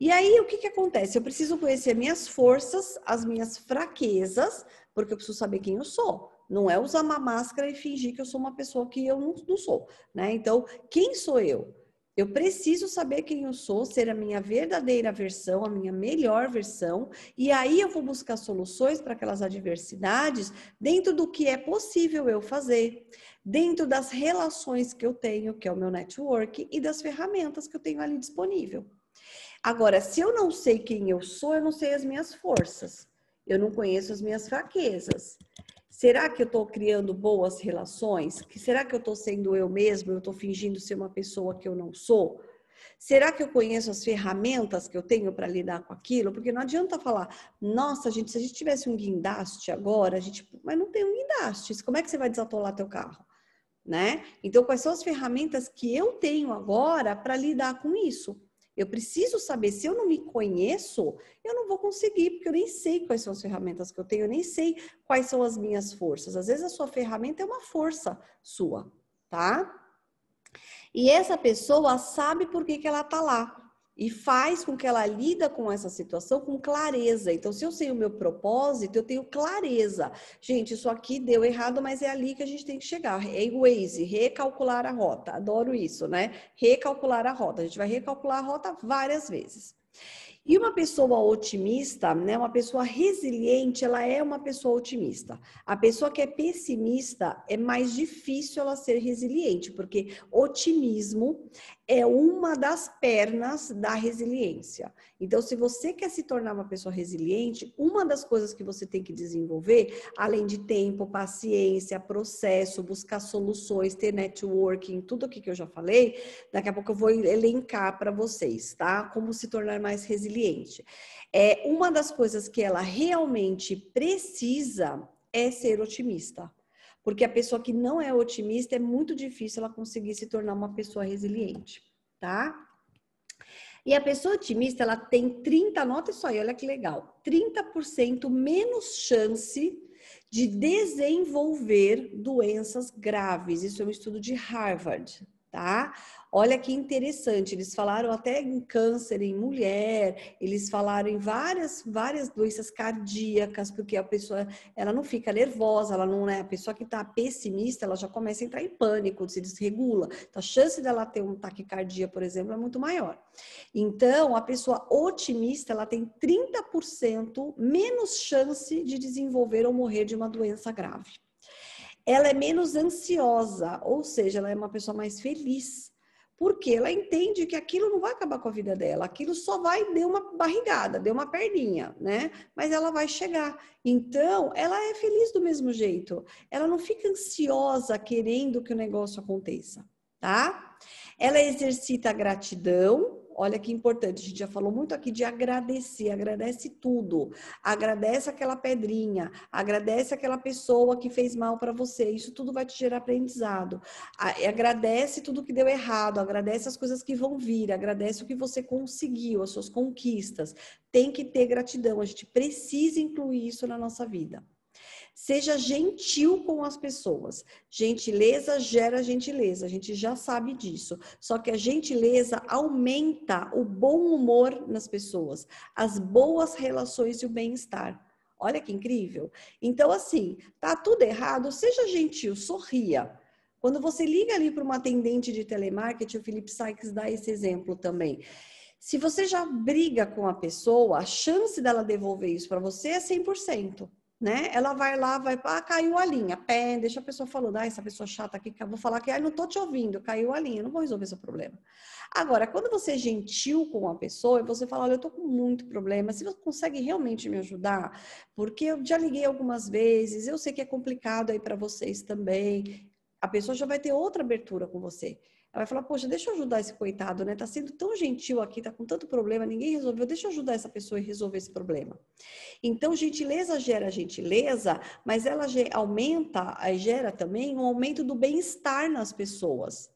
E aí, o que, que acontece? Eu preciso conhecer minhas forças, as minhas fraquezas, porque eu preciso saber quem eu sou. Não é usar uma máscara e fingir que eu sou uma pessoa que eu não, não sou, né? Então, quem sou eu? Eu preciso saber quem eu sou, ser a minha verdadeira versão, a minha melhor versão, e aí eu vou buscar soluções para aquelas adversidades dentro do que é possível eu fazer, dentro das relações que eu tenho, que é o meu network, e das ferramentas que eu tenho ali disponível. Agora, se eu não sei quem eu sou, eu não sei as minhas forças, eu não conheço as minhas fraquezas. Será que eu estou criando boas relações? Será que eu estou sendo eu mesmo? Eu estou fingindo ser uma pessoa que eu não sou? Será que eu conheço as ferramentas que eu tenho para lidar com aquilo? Porque não adianta falar, nossa, gente, se a gente tivesse um guindaste agora, a gente, mas não tem um guindaste. Como é que você vai desatolar teu carro, né? Então, quais são as ferramentas que eu tenho agora para lidar com isso? Eu preciso saber. Se eu não me conheço, eu não vou conseguir, porque eu nem sei quais são as ferramentas que eu tenho, eu nem sei quais são as minhas forças. Às vezes a sua ferramenta é uma força sua, tá? E essa pessoa sabe por que, que ela tá lá e faz com que ela lida com essa situação com clareza. Então, se eu sei o meu propósito, eu tenho clareza. Gente, isso aqui deu errado, mas é ali que a gente tem que chegar. É Waze, recalcular a rota. Adoro isso, né? Recalcular a rota. A gente vai recalcular a rota várias vezes. E uma pessoa otimista, né, uma pessoa resiliente, ela é uma pessoa otimista. A pessoa que é pessimista é mais difícil ela ser resiliente, porque otimismo é uma das pernas da resiliência. Então, se você quer se tornar uma pessoa resiliente, uma das coisas que você tem que desenvolver, além de tempo, paciência, processo, buscar soluções, ter networking, tudo o que eu já falei, daqui a pouco eu vou elencar para vocês, tá? Como se tornar mais resiliente cliente. É, uma das coisas que ela realmente precisa é ser otimista. Porque a pessoa que não é otimista é muito difícil ela conseguir se tornar uma pessoa resiliente, tá? E a pessoa otimista, ela tem 30, nota isso aí, olha que legal, 30% menos chance de desenvolver doenças graves. Isso é um estudo de Harvard, tá? Olha que interessante, eles falaram até em câncer em mulher, eles falaram em várias várias doenças cardíacas, porque a pessoa ela não fica nervosa, ela não é a pessoa que está pessimista, ela já começa a entrar em pânico, se desregula. Então, a chance dela ter um taquicardia, por exemplo, é muito maior. Então, a pessoa otimista, ela tem 30% menos chance de desenvolver ou morrer de uma doença grave ela é menos ansiosa, ou seja, ela é uma pessoa mais feliz. Porque ela entende que aquilo não vai acabar com a vida dela, aquilo só vai dar uma barrigada, deu uma perninha, né? Mas ela vai chegar. Então, ela é feliz do mesmo jeito. Ela não fica ansiosa querendo que o negócio aconteça, tá? Ela exercita gratidão, olha que importante, a gente já falou muito aqui de agradecer, agradece tudo. Agradece aquela pedrinha, agradece aquela pessoa que fez mal para você, isso tudo vai te gerar aprendizado. Agradece tudo que deu errado, agradece as coisas que vão vir, agradece o que você conseguiu, as suas conquistas. Tem que ter gratidão, a gente precisa incluir isso na nossa vida. Seja gentil com as pessoas. Gentileza gera gentileza, a gente já sabe disso. Só que a gentileza aumenta o bom humor nas pessoas, as boas relações e o bem-estar. Olha que incrível. Então, assim, tá tudo errado, seja gentil, sorria. Quando você liga ali para uma atendente de telemarketing, o Felipe Sykes dá esse exemplo também. Se você já briga com a pessoa, a chance dela devolver isso para você é 100% né? Ela vai lá, vai, ah, caiu a linha, pé, deixa a pessoa falando, ah, essa pessoa chata aqui, vou falar que, ah, não tô te ouvindo, caiu a linha, não vou resolver seu problema. Agora, quando você é gentil com uma pessoa, e você fala, olha, eu tô com muito problema, se você consegue realmente me ajudar, porque eu já liguei algumas vezes, eu sei que é complicado aí para vocês também, a pessoa já vai ter outra abertura com você. Ela vai falar, poxa, deixa eu ajudar esse coitado, né? Tá sendo tão gentil aqui, tá com tanto problema, ninguém resolveu, deixa eu ajudar essa pessoa e resolver esse problema. Então, gentileza gera gentileza, mas ela aumenta, eh, gera também um aumento do bem-estar nas pessoas.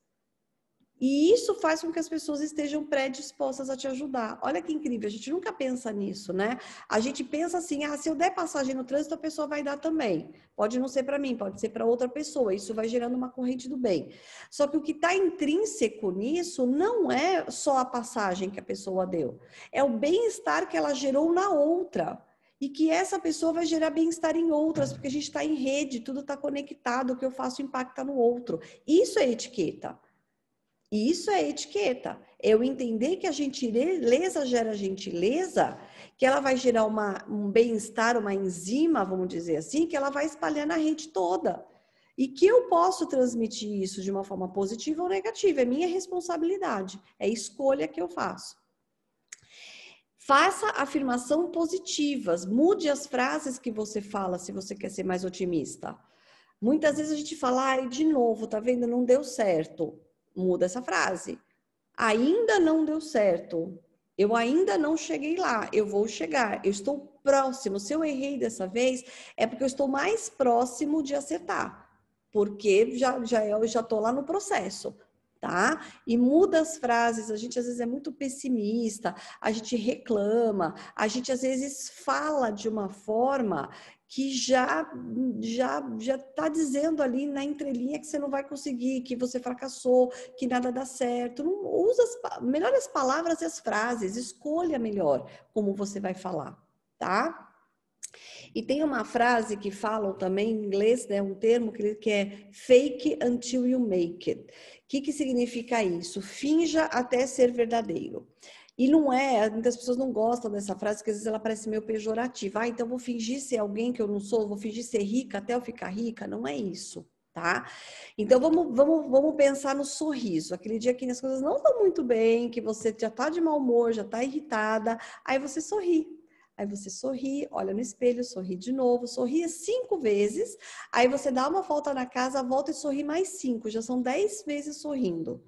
E isso faz com que as pessoas estejam predispostas a te ajudar. Olha que incrível, a gente nunca pensa nisso, né? A gente pensa assim: ah, se eu der passagem no trânsito, a pessoa vai dar também. Pode não ser para mim, pode ser para outra pessoa. Isso vai gerando uma corrente do bem. Só que o que está intrínseco nisso não é só a passagem que a pessoa deu, é o bem-estar que ela gerou na outra e que essa pessoa vai gerar bem-estar em outras, porque a gente está em rede, tudo está conectado, o que eu faço impacta no outro. Isso é etiqueta. E isso é etiqueta. Eu entender que a gentileza gera gentileza, que ela vai gerar uma, um bem-estar, uma enzima, vamos dizer assim, que ela vai espalhar na rede toda. E que eu posso transmitir isso de uma forma positiva ou negativa. É minha responsabilidade, é escolha que eu faço. Faça afirmação positivas, mude as frases que você fala se você quer ser mais otimista. Muitas vezes a gente fala, ai, de novo, tá vendo? Não deu certo muda essa frase. Ainda não deu certo. Eu ainda não cheguei lá. Eu vou chegar. Eu estou próximo. Se eu errei dessa vez, é porque eu estou mais próximo de acertar. Porque já, já, eu já estou lá no processo tá? E muda as frases. A gente às vezes é muito pessimista, a gente reclama, a gente às vezes fala de uma forma que já já já está dizendo ali na entrelinha que você não vai conseguir, que você fracassou, que nada dá certo. Não, usa as, melhor as palavras e as frases, escolha melhor como você vai falar, tá? E tem uma frase que falam também em inglês, né, um termo que, que é fake until you make it. O que, que significa isso? Finja até ser verdadeiro. E não é, muitas pessoas não gostam dessa frase, porque às vezes ela parece meio pejorativa. Ah, então vou fingir ser alguém que eu não sou, vou fingir ser rica até eu ficar rica. Não é isso, tá? Então vamos, vamos, vamos pensar no sorriso. Aquele dia que as coisas não estão muito bem, que você já tá de mau humor, já tá irritada, aí você sorri. Aí você sorri, olha no espelho, sorri de novo, sorri cinco vezes. Aí você dá uma volta na casa, volta e sorri mais cinco. Já são dez vezes sorrindo.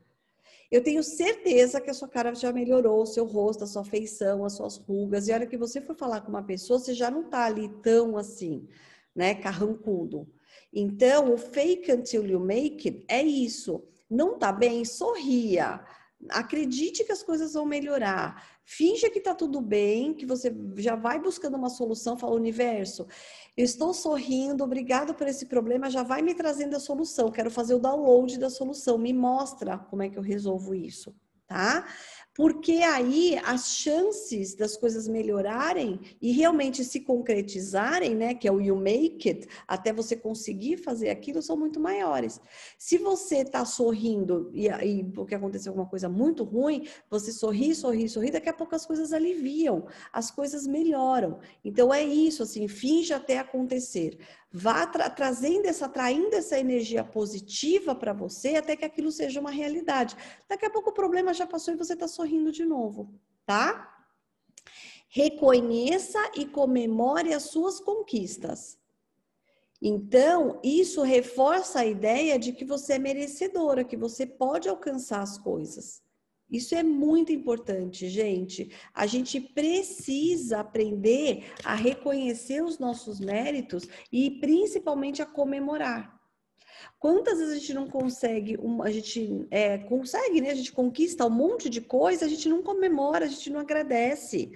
Eu tenho certeza que a sua cara já melhorou, o seu rosto, a sua feição, as suas rugas. E a hora que você for falar com uma pessoa, você já não tá ali tão assim, né, carrancudo. Então, o fake until you make it é isso. Não tá bem? Sorria. Acredite que as coisas vão melhorar. Finja que tá tudo bem, que você já vai buscando uma solução, fala universo. Eu estou sorrindo, obrigado por esse problema, já vai me trazendo a solução. Quero fazer o download da solução, me mostra como é que eu resolvo isso, tá? porque aí as chances das coisas melhorarem e realmente se concretizarem, né, que é o you make it, até você conseguir fazer aquilo, são muito maiores. Se você está sorrindo e, e porque aconteceu alguma coisa muito ruim, você sorri, sorri, sorri, daqui a pouco as coisas aliviam, as coisas melhoram. Então é isso, assim, finge até acontecer vá tra trazendo essa, atraindo essa energia positiva para você até que aquilo seja uma realidade. Daqui a pouco o problema já passou e você está sorrindo de novo, tá? Reconheça e comemore as suas conquistas. Então, isso reforça a ideia de que você é merecedora, que você pode alcançar as coisas. Isso é muito importante, gente. A gente precisa aprender a reconhecer os nossos méritos e principalmente a comemorar. Quantas vezes a gente não consegue, a gente é, consegue, né? A gente conquista um monte de coisa, a gente não comemora, a gente não agradece.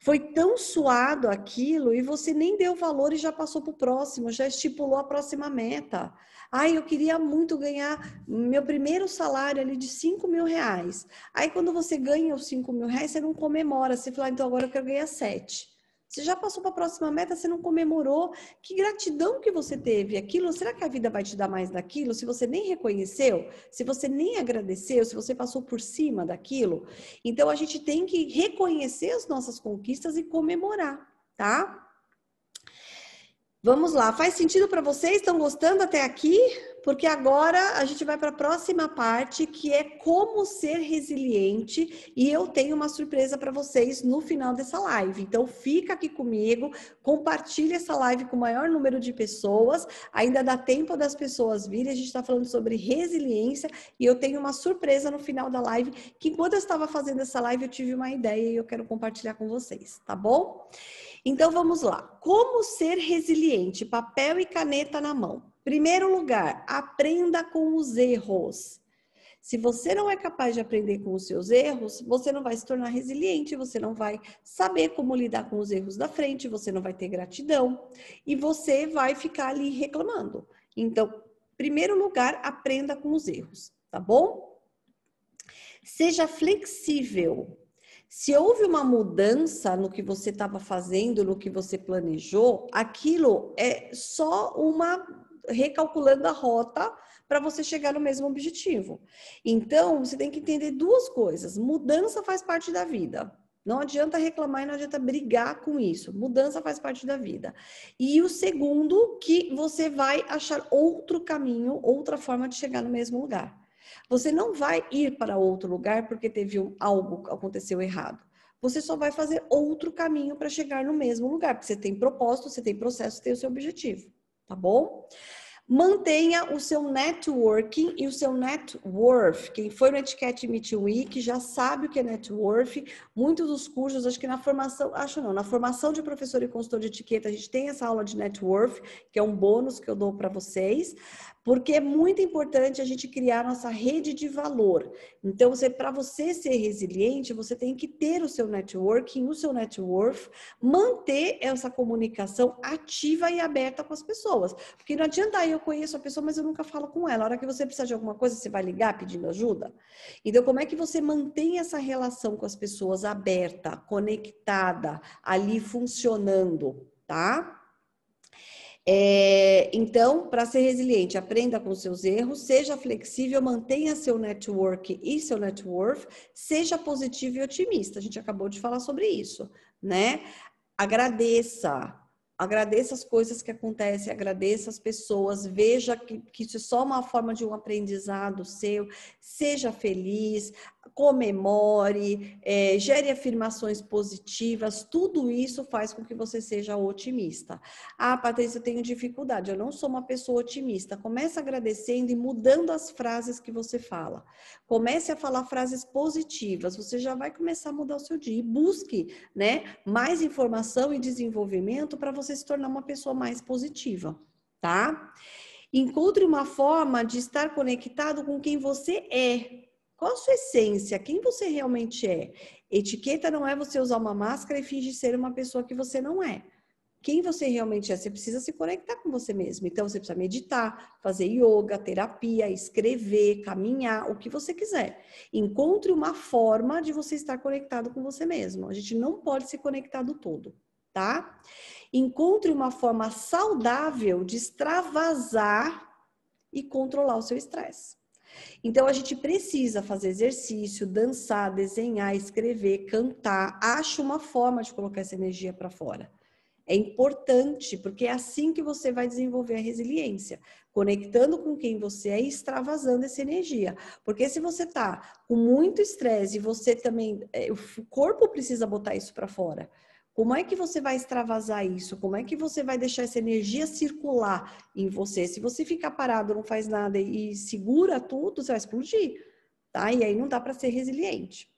Foi tão suado aquilo e você nem deu valor e já passou para o próximo, já estipulou a próxima meta. Ai, eu queria muito ganhar meu primeiro salário ali de 5 mil reais. Aí quando você ganha os 5 mil reais, você não comemora. Você fala, então agora eu quero ganhar 7. Você já passou para a próxima meta, você não comemorou. Que gratidão que você teve aquilo. Será que a vida vai te dar mais daquilo? Se você nem reconheceu, se você nem agradeceu, se você passou por cima daquilo. Então a gente tem que reconhecer as nossas conquistas e comemorar, tá? Vamos lá, faz sentido para vocês? Estão gostando até aqui? Porque agora a gente vai para a próxima parte, que é como ser resiliente, e eu tenho uma surpresa para vocês no final dessa live. Então fica aqui comigo, compartilha essa live com o maior número de pessoas. Ainda dá tempo das pessoas virem, a gente está falando sobre resiliência e eu tenho uma surpresa no final da live, que enquanto eu estava fazendo essa live eu tive uma ideia e eu quero compartilhar com vocês, tá bom? Então vamos lá. Como ser resiliente? Papel e caneta na mão. Primeiro lugar, aprenda com os erros. Se você não é capaz de aprender com os seus erros, você não vai se tornar resiliente, você não vai saber como lidar com os erros da frente, você não vai ter gratidão e você vai ficar ali reclamando. Então, primeiro lugar, aprenda com os erros, tá bom? Seja flexível. Se houve uma mudança no que você estava fazendo, no que você planejou, aquilo é só uma recalculando a rota para você chegar no mesmo objetivo. Então, você tem que entender duas coisas. Mudança faz parte da vida. Não adianta reclamar e não adianta brigar com isso. Mudança faz parte da vida. E o segundo, que você vai achar outro caminho, outra forma de chegar no mesmo lugar. Você não vai ir para outro lugar porque teve um, algo aconteceu errado. Você só vai fazer outro caminho para chegar no mesmo lugar, porque você tem propósito, você tem processo, você tem o seu objetivo, tá bom? Mantenha o seu networking e o seu net worth. Quem foi no Etiquette Meet Week já sabe o que é net worth. Muitos dos cursos, acho que na formação, acho não, na formação de professor e consultor de etiqueta, a gente tem essa aula de net worth, que é um bônus que eu dou para vocês porque é muito importante a gente criar nossa rede de valor. Então, para você ser resiliente, você tem que ter o seu networking, o seu network, manter essa comunicação ativa e aberta com as pessoas. Porque não adianta eu conheço a pessoa, mas eu nunca falo com ela. A hora que você precisa de alguma coisa, você vai ligar pedindo ajuda. Então, como é que você mantém essa relação com as pessoas aberta, conectada, ali funcionando, tá? É, então, para ser resiliente, aprenda com seus erros, seja flexível, mantenha seu network e seu net worth, seja positivo e otimista. A gente acabou de falar sobre isso, né? Agradeça, agradeça as coisas que acontecem, agradeça as pessoas, veja que, que isso é só uma forma de um aprendizado seu, seja feliz, comemore, é, gere afirmações positivas, tudo isso faz com que você seja otimista. Ah, Patrícia, eu tenho dificuldade, eu não sou uma pessoa otimista. Comece agradecendo e mudando as frases que você fala. Comece a falar frases positivas, você já vai começar a mudar o seu dia. E busque né, mais informação e desenvolvimento para você se tornar uma pessoa mais positiva, tá? Encontre uma forma de estar conectado com quem você é, qual a sua essência? Quem você realmente é? Etiqueta não é você usar uma máscara e fingir ser uma pessoa que você não é. Quem você realmente é, você precisa se conectar com você mesmo. Então, você precisa meditar, fazer yoga, terapia, escrever, caminhar, o que você quiser. Encontre uma forma de você estar conectado com você mesmo. A gente não pode se conectar do todo, tá? Encontre uma forma saudável de extravasar e controlar o seu estresse. Então a gente precisa fazer exercício, dançar, desenhar, escrever, cantar. Acha uma forma de colocar essa energia para fora. É importante, porque é assim que você vai desenvolver a resiliência, conectando com quem você é e extravasando essa energia. Porque se você tá com muito estresse e você também, é, o corpo precisa botar isso para fora. Como é que você vai extravasar isso? Como é que você vai deixar essa energia circular em você? Se você ficar parado, não faz nada e segura tudo, você vai explodir, tá? E aí não dá para ser resiliente.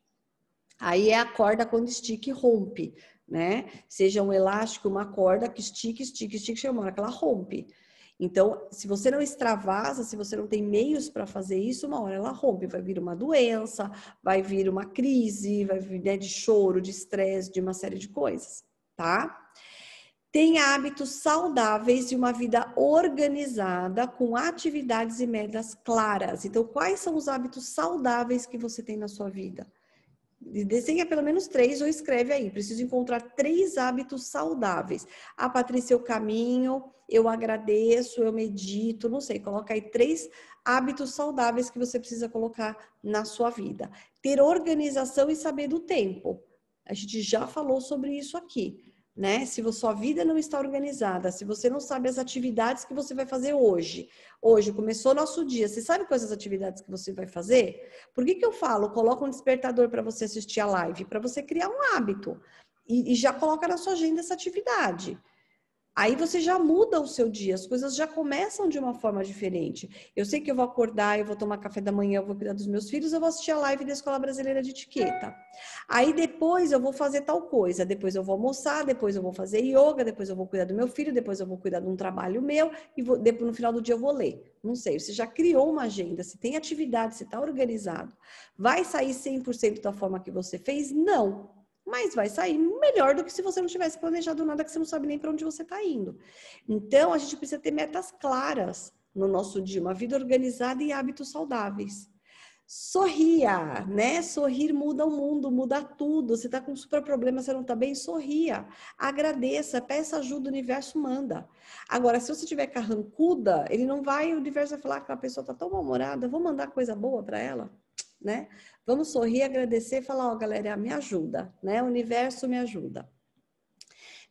Aí é a corda quando estica e rompe, né? Seja um elástico, uma corda que estica, estica, estica, chama, aquela hora que ela rompe. Então, se você não extravasa, se você não tem meios para fazer isso, uma hora ela rompe, vai vir uma doença, vai vir uma crise, vai vir né, de choro, de estresse, de uma série de coisas, tá? Tem hábitos saudáveis e uma vida organizada com atividades e metas claras. Então, quais são os hábitos saudáveis que você tem na sua vida? Desenha pelo menos três ou escreve aí. Preciso encontrar três hábitos saudáveis. Ah, Patrícia, eu caminho, eu agradeço, eu medito, não sei. Coloca aí três hábitos saudáveis que você precisa colocar na sua vida. Ter organização e saber do tempo. A gente já falou sobre isso aqui né? Se a sua vida não está organizada, se você não sabe as atividades que você vai fazer hoje, hoje começou nosso dia, você sabe quais as atividades que você vai fazer? Por que, que eu falo, coloca um despertador para você assistir a live, para você criar um hábito e, e já coloca na sua agenda essa atividade. Aí você já muda o seu dia, as coisas já começam de uma forma diferente. Eu sei que eu vou acordar, eu vou tomar café da manhã, eu vou cuidar dos meus filhos, eu vou assistir a live da Escola Brasileira de Etiqueta. Aí depois eu vou fazer tal coisa, depois eu vou almoçar, depois eu vou fazer yoga, depois eu vou cuidar do meu filho, depois eu vou cuidar de um trabalho meu e vou, depois, no final do dia eu vou ler. Não sei, você já criou uma agenda, você tem atividade, você está organizado. Vai sair 100% da forma que você fez? Não mas vai sair melhor do que se você não tivesse planejado nada que você não sabe nem para onde você está indo. Então, a gente precisa ter metas claras no nosso dia, uma vida organizada e hábitos saudáveis. Sorria, né? Sorrir muda o mundo, muda tudo. Você está com super problema, você não está bem, sorria. Agradeça, peça ajuda, o universo manda. Agora, se você tiver carrancuda, ele não vai, o universo vai falar que a pessoa está tão mal-humorada, vou mandar coisa boa para ela né? Vamos sorrir, agradecer e falar, ó, oh, galera, me ajuda, né? O universo me ajuda.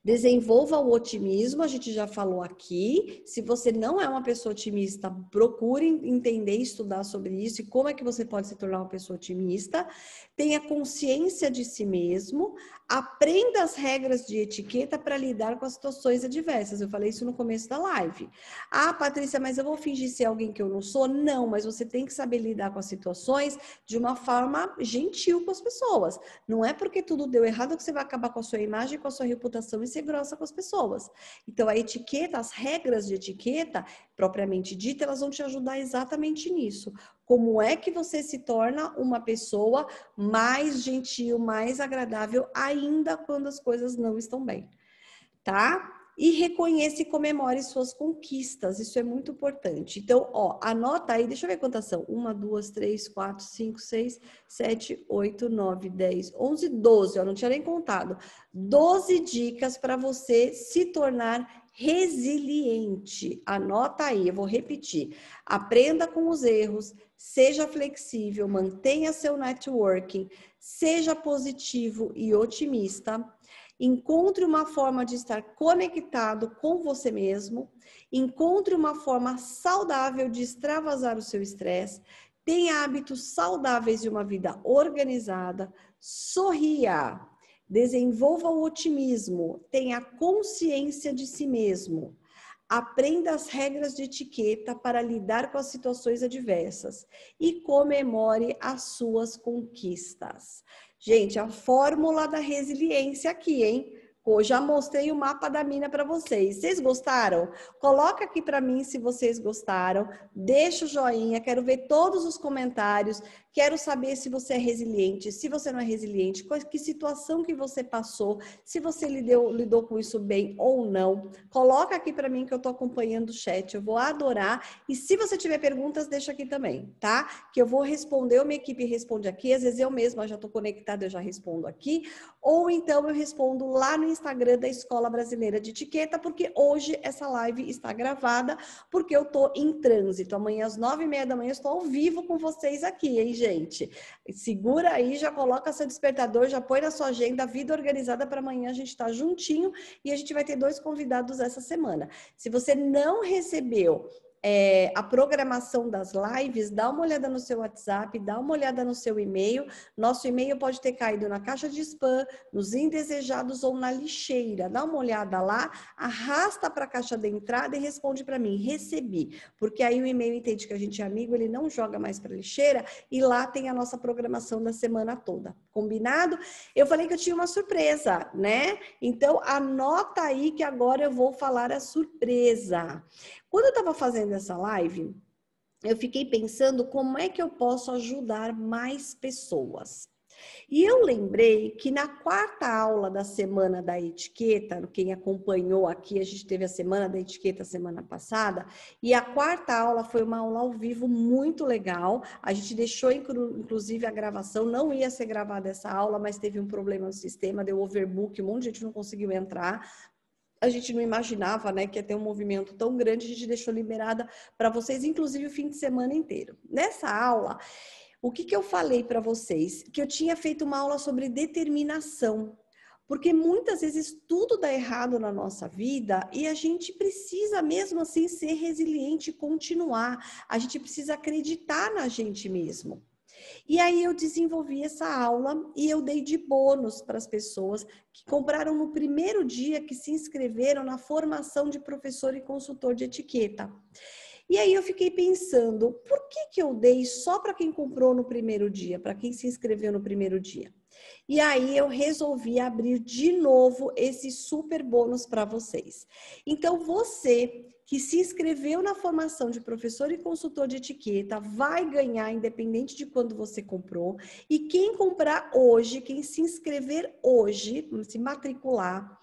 Desenvolva o otimismo, a gente já falou aqui. Se você não é uma pessoa otimista, procure entender e estudar sobre isso e como é que você pode se tornar uma pessoa otimista. Tenha consciência de si mesmo, Aprenda as regras de etiqueta para lidar com as situações adversas. Eu falei isso no começo da live. Ah, Patrícia, mas eu vou fingir ser alguém que eu não sou? Não, mas você tem que saber lidar com as situações de uma forma gentil com as pessoas. Não é porque tudo deu errado que você vai acabar com a sua imagem, com a sua reputação e ser grossa com as pessoas. Então, a etiqueta, as regras de etiqueta, propriamente dita, elas vão te ajudar exatamente nisso. Como é que você se torna uma pessoa mais gentil, mais agradável, ainda quando as coisas não estão bem, tá? E reconheça e comemore suas conquistas, isso é muito importante. Então, ó, anota aí, deixa eu ver quantas são: uma, duas, três, quatro, cinco, seis, sete, oito, nove, dez, onze, doze. Eu não tinha nem contado. Doze dicas para você se tornar resiliente. Anota aí, eu vou repetir. Aprenda com os erros, seja flexível, mantenha seu networking, seja positivo e otimista, encontre uma forma de estar conectado com você mesmo, encontre uma forma saudável de extravasar o seu estresse, tenha hábitos saudáveis e uma vida organizada, sorria, desenvolva o otimismo, tenha consciência de si mesmo aprenda as regras de etiqueta para lidar com as situações adversas e comemore as suas conquistas. Gente, a fórmula da resiliência aqui, hein? Eu já mostrei o mapa da mina para vocês. Vocês gostaram? Coloca aqui para mim se vocês gostaram. Deixa o joinha, quero ver todos os comentários. Quero saber se você é resiliente, se você não é resiliente, que situação que você passou, se você lidou, lidou com isso bem ou não. Coloca aqui para mim que eu estou acompanhando o chat, eu vou adorar. E se você tiver perguntas, deixa aqui também, tá? Que eu vou responder, minha equipe responde aqui, às vezes eu mesma já estou conectada, eu já respondo aqui, ou então eu respondo lá no Instagram da Escola Brasileira de Etiqueta, porque hoje essa live está gravada, porque eu estou em trânsito. Amanhã às nove e meia da manhã eu estou ao vivo com vocês aqui, hein, gente. Segura aí, já coloca seu despertador, já põe na sua agenda, vida organizada para amanhã a gente está juntinho e a gente vai ter dois convidados essa semana. Se você não recebeu é, a programação das lives, dá uma olhada no seu WhatsApp, dá uma olhada no seu e-mail. Nosso e-mail pode ter caído na caixa de spam, nos indesejados ou na lixeira. Dá uma olhada lá, arrasta para a caixa de entrada e responde para mim: recebi. Porque aí o e-mail entende que a gente é amigo, ele não joga mais para lixeira e lá tem a nossa programação da semana toda. Combinado? Eu falei que eu tinha uma surpresa, né? Então anota aí que agora eu vou falar a surpresa. Quando eu estava fazendo essa live, eu fiquei pensando como é que eu posso ajudar mais pessoas. E eu lembrei que na quarta aula da semana da etiqueta, quem acompanhou aqui, a gente teve a semana da etiqueta semana passada, e a quarta aula foi uma aula ao vivo muito legal. A gente deixou inclusive a gravação, não ia ser gravada essa aula, mas teve um problema no sistema, deu overbook, um monte de gente não conseguiu entrar, a gente não imaginava, né, que ia ter um movimento tão grande, a gente deixou liberada para vocês, inclusive o fim de semana inteiro. Nessa aula, o que, que eu falei para vocês? Que eu tinha feito uma aula sobre determinação, porque muitas vezes tudo dá errado na nossa vida e a gente precisa mesmo assim ser resiliente e continuar. A gente precisa acreditar na gente mesmo. E aí eu desenvolvi essa aula e eu dei de bônus para as pessoas que compraram no primeiro dia que se inscreveram na formação de professor e consultor de etiqueta. E aí eu fiquei pensando, por que que eu dei só para quem comprou no primeiro dia, para quem se inscreveu no primeiro dia? E aí eu resolvi abrir de novo esse super bônus para vocês. Então você que se inscreveu na formação de professor e consultor de etiqueta vai ganhar, independente de quando você comprou. E quem comprar hoje, quem se inscrever hoje, se matricular,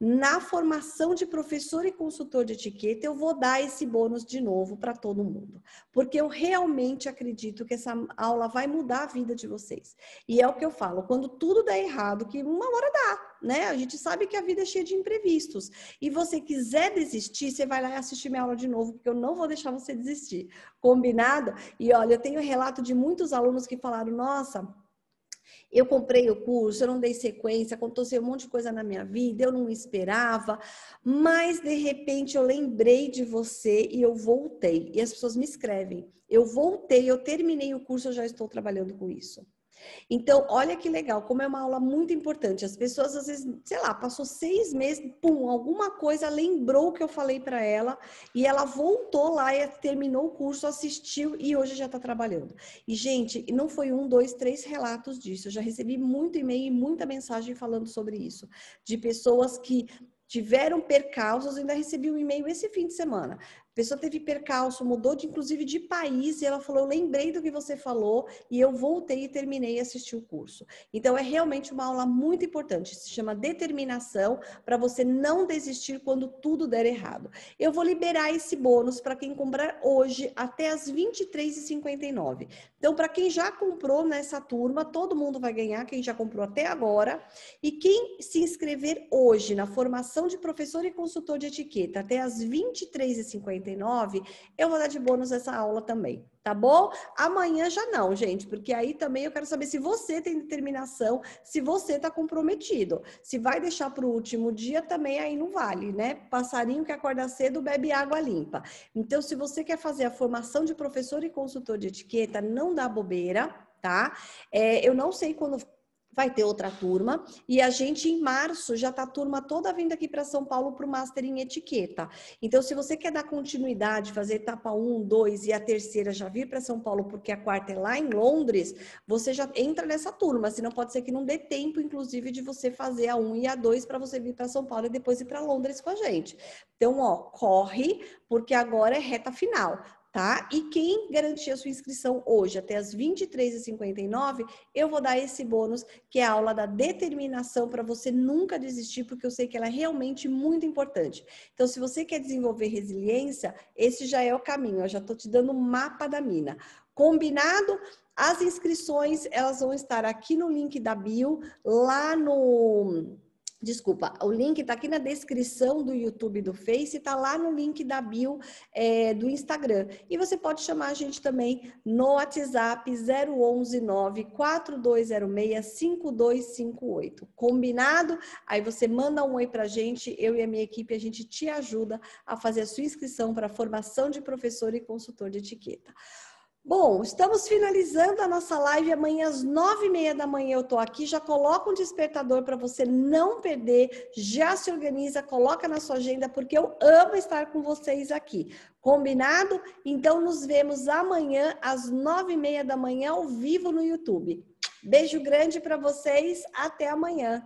na formação de professor e consultor de etiqueta, eu vou dar esse bônus de novo para todo mundo, porque eu realmente acredito que essa aula vai mudar a vida de vocês. E é o que eu falo, quando tudo dá errado, que uma hora dá, né? A gente sabe que a vida é cheia de imprevistos. E você quiser desistir, você vai lá e assistir minha aula de novo, porque eu não vou deixar você desistir. Combinado? E olha, eu tenho relato de muitos alunos que falaram: "Nossa, eu comprei o curso, eu não dei sequência, aconteceu um monte de coisa na minha vida, eu não esperava, mas de repente eu lembrei de você e eu voltei. E as pessoas me escrevem: eu voltei, eu terminei o curso, eu já estou trabalhando com isso. Então, olha que legal, como é uma aula muito importante. As pessoas, às vezes, sei lá, passou seis meses, pum, alguma coisa lembrou o que eu falei para ela e ela voltou lá e terminou o curso, assistiu e hoje já está trabalhando. E, gente, não foi um, dois, três relatos disso. Eu já recebi muito e-mail e muita mensagem falando sobre isso, de pessoas que tiveram percalços, ainda recebi um e-mail esse fim de semana pessoa teve percalço, mudou de inclusive de país e ela falou: "Lembrei do que você falou e eu voltei e terminei e assisti o curso". Então é realmente uma aula muito importante, se chama determinação para você não desistir quando tudo der errado. Eu vou liberar esse bônus para quem comprar hoje até as 23h59. Então para quem já comprou nessa turma, todo mundo vai ganhar, quem já comprou até agora, e quem se inscrever hoje na formação de professor e consultor de etiqueta até as 23h59 49, eu vou dar de bônus essa aula também, tá bom? Amanhã já não, gente, porque aí também eu quero saber se você tem determinação, se você tá comprometido. Se vai deixar para o último dia, também aí não vale, né? Passarinho que acorda cedo bebe água limpa. Então, se você quer fazer a formação de professor e consultor de etiqueta, não dá bobeira, tá? É, eu não sei quando vai ter outra turma e a gente em março já tá a turma toda vindo aqui para São Paulo para o Master em Etiqueta. Então, se você quer dar continuidade, fazer etapa 1, 2 e a terceira já vir para São Paulo porque a quarta é lá em Londres, você já entra nessa turma, senão pode ser que não dê tempo inclusive de você fazer a 1 e a 2 para você vir para São Paulo e depois ir para Londres com a gente. Então, ó, corre porque agora é reta final tá? E quem garantir a sua inscrição hoje até as 23h59, eu vou dar esse bônus, que é a aula da determinação para você nunca desistir, porque eu sei que ela é realmente muito importante. Então, se você quer desenvolver resiliência, esse já é o caminho. Eu já estou te dando o um mapa da mina. Combinado? As inscrições, elas vão estar aqui no link da bio, lá no Desculpa, o link está aqui na descrição do YouTube do Face, está lá no link da bio é, do Instagram. E você pode chamar a gente também no WhatsApp 019 4206 5258. Combinado? Aí você manda um oi para a gente, eu e a minha equipe, a gente te ajuda a fazer a sua inscrição para a formação de professor e consultor de etiqueta. Bom, estamos finalizando a nossa live. Amanhã às nove e meia da manhã eu estou aqui. Já coloca um despertador para você não perder. Já se organiza, coloca na sua agenda, porque eu amo estar com vocês aqui. Combinado? Então nos vemos amanhã às nove e meia da manhã ao vivo no YouTube. Beijo grande para vocês. Até amanhã.